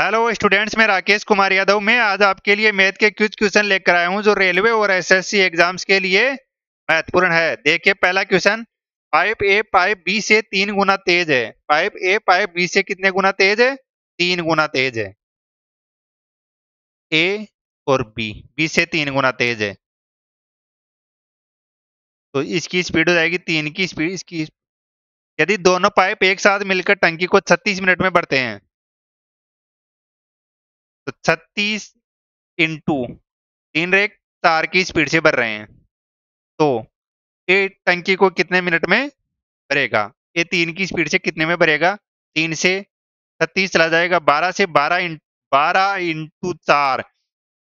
hello students मैं राकेश कुमार यादव मैं आज आपके लिए मैथ के कुछ क्वेश्चन लेकर आया हूं जो रेलवे और एसएससी एग्जाम्स के लिए महत्वपूर्ण है देखिए पहला question pipe A pipe B से तीन गुना तेज है पाइप ए पाइप बी से कितने गुना तेज है तीन गुना तेज है ए और बी बी से तीन गुना तेज है तो इसकी स्पीड हो जाएगी तीन की स्पीड इसकी यदि दोनों पाइप एक साथ मिलकर टंकी को छत्तीस मिनट में बढ़ते हैं तो छत्तीस इंटू तीन रेक तार की स्पीड से भर रहे हैं तो ये टंकी को कितने मिनट में भरेगा ये तीन की स्पीड से कितने में भरेगा तीन से छत्तीस चला जाएगा बारह से बारह इंट बारह इंटू चार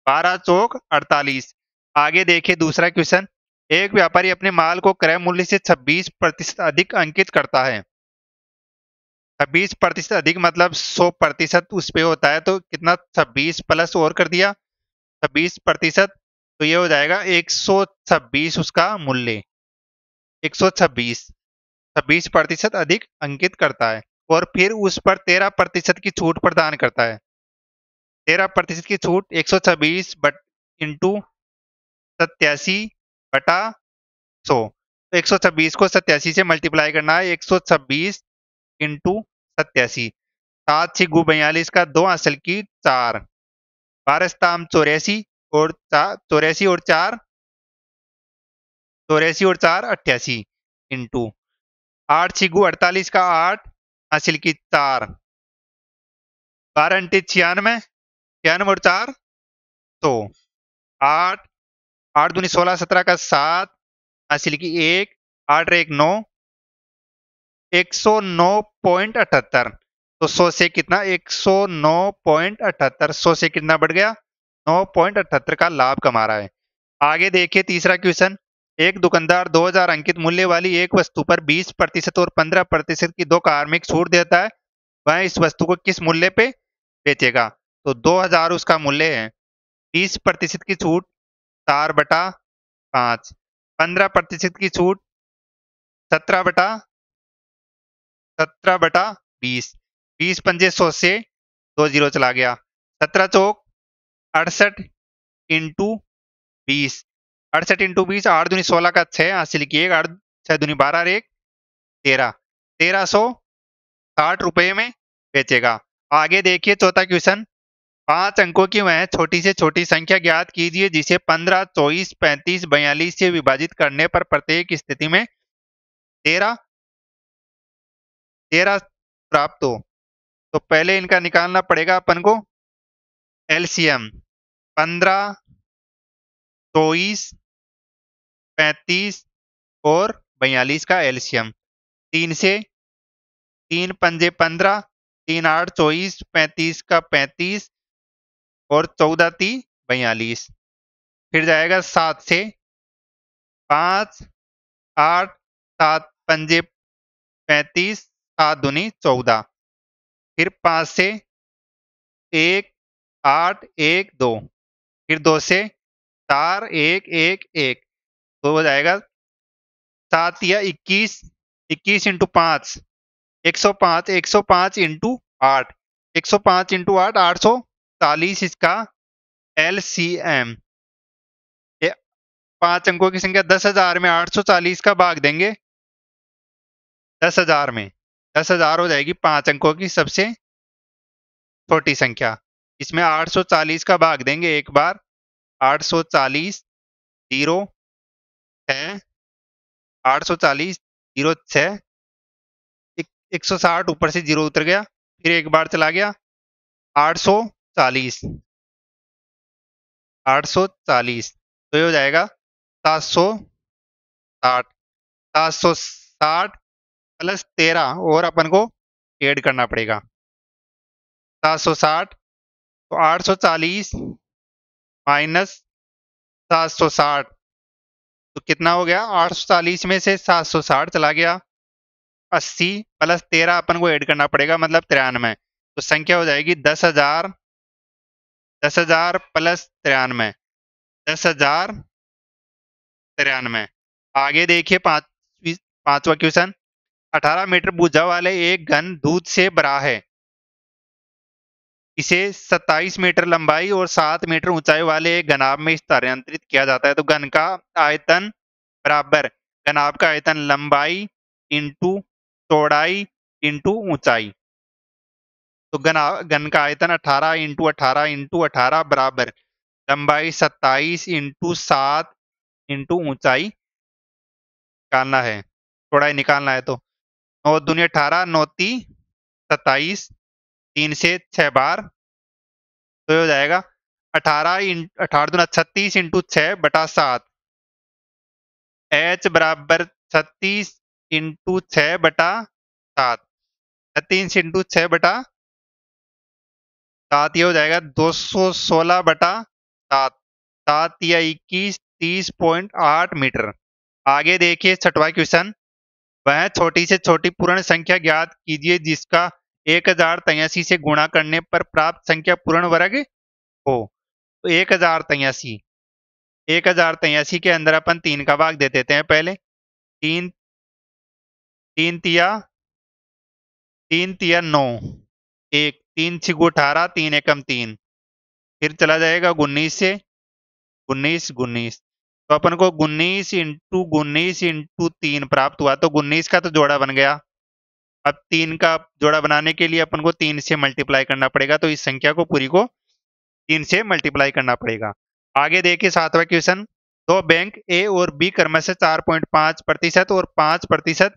बारह चौक अड़तालीस आगे देखिए दूसरा क्वेश्चन एक व्यापारी अपने माल को क्रय मूल्य से 26 प्रतिशत अधिक अंकित करता है छब्बीस प्रतिशत अधिक मतलब सौ प्रतिशत उस पर होता है तो कितना छब्बीस प्लस और कर दिया छब्बीस प्रतिशत तो ये हो जाएगा एक सौ छब्बीस उसका मूल्य एक सौ छब्बीस छब्बीस प्रतिशत अधिक अंकित करता है और फिर उस पर तेरह प्रतिशत की छूट प्रदान करता है तेरह प्रतिशत की छूट एक सौ छब्बीस बट इंटू सत्यासी बटा सौ तो एक सौ छब्बीस को सत्यासी से मल्टीप्लाई करना है एक सौ छब्बीस इंटू सत्यासी सात छी गु बयालीस का दो हासिल की चार बारह सताम चौरासी और चार चौरासी और चार चौरासी और चार अट्ठासी इंटू आठ सिगु अड़तालीस का आठ हासिल की चार बारह अंटे छियानवे छियानवे और चार सो आठ आठ दूनी सोलह सत्रह का सात हासिल की एक आठ एक नौ 109.78 तो 100 से कितना 109.78 सौ से कितना बढ़ गया 9.78 का लाभ कमा रहा है आगे देखिए तीसरा क्वेश्चन एक दुकानदार 2000 अंकित मूल्य वाली एक वस्तु पर 20 प्रतिशत और 15 प्रतिशत की दो कार्मिक छूट देता है वह इस वस्तु को किस मूल्य पे बेचेगा तो 2000 उसका मूल्य है 20 प्रतिशत की छूट चार बटा पांच पंद्रह प्रतिशत की छूट सत्रह बटा सत्रह बटा बीस बीस पंजे सौ से दो जीरो चला गया सत्रह चौक अड़सठ इंटू बीस अड़सठ इंटू बीस आठ दुनी सोलह का छः अस्सी लिखिएगा आठ छह दुनी बारह और एक तेरह तेरह सौ साठ रुपये में बेचेगा आगे देखिए चौथा क्वेश्चन पांच अंकों की वह छोटी से छोटी संख्या ज्ञात कीजिए जिसे पंद्रह चौबीस पैंतीस बयालीस से विभाजित करने पर प्रत्येक स्थिति में तेरह तेरह प्राप्त हो तो पहले इनका निकालना पड़ेगा अपन को एलसीएम पंद्रह चौबीस पैंतीस और बयालीस का एलसीएम तीन से तीन पंजे पंद्रह तीन आठ चौबीस पैंतीस का पैंतीस और चौदह ती बयालीस फिर जाएगा सात से पाँच आठ सात पंजे पैंतीस दुनी चौदह फिर पाँच से एक आठ एक दो फिर दो से चार एक एक एक तो हो जाएगा सात या इक्कीस इक्कीस इंटू पांच एक सौ पाँच एक सौ पांच इंटू आठ एक सौ पांच इंटू आठ आठ सौ चालीस इसका एल सी एम पांच अंकों की संख्या दस हजार में आठ सौ चालीस का भाग देंगे दस हजार में दस हजार हो जाएगी पांच अंकों की सबसे छोटी संख्या इसमें 840 का भाग देंगे एक बार 840 जीरो छ आठ सौ चालीस जीरो छ एक सौ साठ ऊपर से जीरो उतर गया फिर एक बार चला गया आठ सौ चालीस आठ सौ चालीस तो ये हो जाएगा सात सौ साठ सात सौ साठ प्लस तेरह और अपन को ऐड करना पड़ेगा सात सौ साठ तो आठ सौ चालीस माइनस सात सौ साठ तो कितना हो गया आठ सौ चालीस में से सात सौ साठ चला गया अस्सी प्लस तेरह अपन को ऐड करना पड़ेगा मतलब तिरानवे तो संख्या हो जाएगी दस हजार दस हजार प्लस तिरानवे दस हजार तिरानवे आगे देखिए पांच पांचवा क्वेश्चन 18 मीटर भुजा वाले एक घन दूध से भरा है इसे 27 मीटर लंबाई और 7 मीटर ऊंचाई वाले एक घनाब में स्थानांतरित किया जाता है तो घन का आयतन बराबर गनाब का आयतन लंबाई इंटू चौड़ाई इंटू ऊंचाई तो घना घन का आयतन 18 इंटू अठारह इंटू अठारह बराबर लंबाई 27 इंटू सात इंटू ऊंचाई निकालना है चौड़ाई निकालना है तो नौ दूनी अठारह नौती सत्ताईस तीन से छह बार तो हो जाएगा अठारह अठारह दूना छत्तीस इंटू छ बटा सात एच बराबर छत्तीस इंटू छ बटा सात छत्तीस इंटू छ बटा सात ये हो जाएगा दो सौ सोलह बटा सात सात या इक्कीस तीस पॉइंट आठ मीटर आगे देखिए छठवा क्वेश्चन वह छोटी से छोटी पूर्ण संख्या ज्ञात कीजिए जिसका एक हजार तयासी से गुणा करने पर प्राप्त संख्या पूर्ण वर्ग हो तो एक हजार तयासी एक हजार तयासी के अंदर अपन तीन का भाग दे देते हैं पहले तीन तीन तिया तीन तिया नौ एक तीन छिगु अठारह तीन एकम तीन फिर चला जाएगा उन्नीस से उन्नीस उन्नीस तो अपन को उन्नीस इंटू उन्नीस इंटू तीन प्राप्त हुआ तो उन्नीस का तो जोड़ा बन गया अब तीन का जोड़ा बनाने के लिए अपन को तीन से मल्टीप्लाई करना पड़ेगा तो इस संख्या को पूरी को तीन से मल्टीप्लाई करना पड़ेगा आगे देखिए सातवां क्वेश्चन दो तो बैंक ए और बी क्रमश चार पॉइंट पांच प्रतिशत और पांच प्रतिशत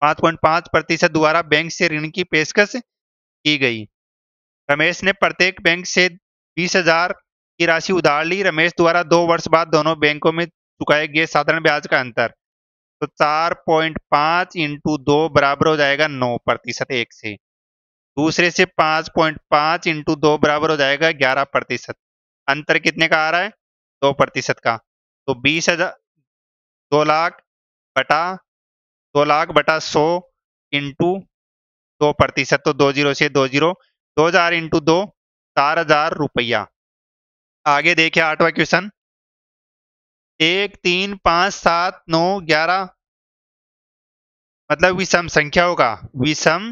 पांच पॉइंट पांच प्रतिशत द्वारा बैंक से ऋण की पेशकश की गई रमेश ने प्रत्येक बैंक से बीस हजार की राशि उधार ली रमेश द्वारा दो वर्ष बाद दोनों बैंकों में चुकाए गए साधारण ब्याज का अंतर तो चार पॉइंट पांच इंटू दो बराबर हो जाएगा नौ प्रतिशत एक से दूसरे से पांच पॉइंट पांच इंटू दो बराबर हो जाएगा ग्यारह प्रतिशत अंतर कितने का आ रहा है दो प्रतिशत का तो बीस हजार दो लाख बटा दो लाख बटा सौ इंटू दो प्रतिशत तो दो जीरो से दो जीरो दो हजार इंटू दो चार हजार रुपया आगे देखिए आठवा क्वेश्चन एक तीन पांच सात नौ ग्यारह मतलब विषम संख्याओं का विषम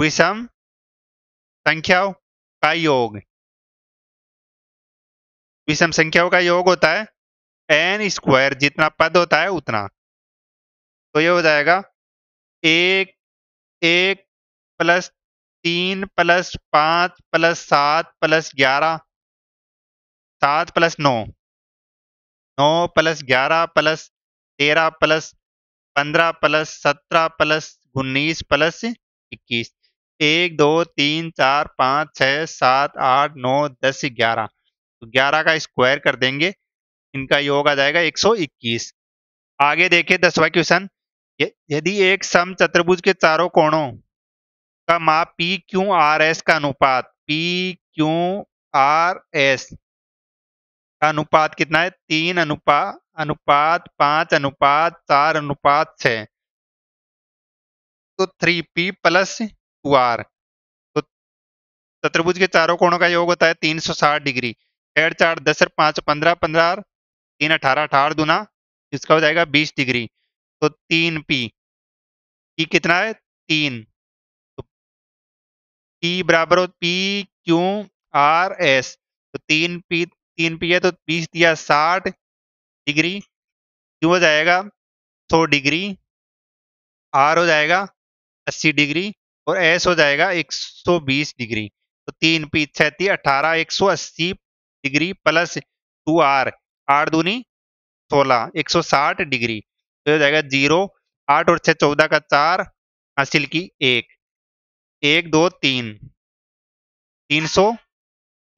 विषम संख्याओं का योग विषम संख्याओं का योग होता है एन स्क्वायर जितना पद होता है उतना तो ये हो जाएगा एक एक प्लस तीन प्लस पांच प्लस सात प्लस ग्यारह सात प्लस नौ नौ प्लस ग्यारह प्लस तेरह प्लस पंद्रह प्लस सत्रह प्लस उन्नीस प्लस इक्कीस एक दो तीन चार पाँच छः सात आठ नौ दस ग्यारह तो ग्यारह का स्क्वायर कर देंगे इनका योग आ जाएगा एक सौ इक्कीस आगे देखिए दसवा क्वेश्चन यदि एक सम चतुर्भुज के चारों कोणों का माप पी क्यू आर एस का अनुपात पी क्यू आर एस का अनुपात कितना है तीन अनुपात अनुपात पांच अनुपात चार अनुपात छ तो three P plus two R तो चतुर्भुज के चारों कोणों का योग होता है तीन सौ साठ डिग्री डेढ़ चार दस पांच पंद्रह पंद्रह तीन अठारह अठारह दुना इसका हो जाएगा बीस डिग्री तो तीन पी ये कितना है तीन पी बराबर हो पी क्यू आर एस तो तीन पी तीन पी है तो बीस दिया साठ डिग्री क्यू हो जाएगा सौ डिग्री आर हो जाएगा अस्सी डिग्री और एस हो जाएगा एक सौ बीस डिग्री तो तीन पी छैती अठारह एक सौ अस्सी डिग्री प्लस टू आर आठ दूनी सोलह एक सौ साठ डिग्री तो हो जाएगा जीरो आठ और छह चौदह का चार हासिल की एक एक दो तीन तीन सौ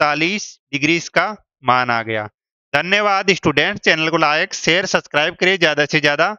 तालीस डिग्री का मान आ गया धन्यवाद स्टूडेंट्स चैनल को लाइक शेयर सब्सक्राइब करें ज़्यादा से ज़्यादा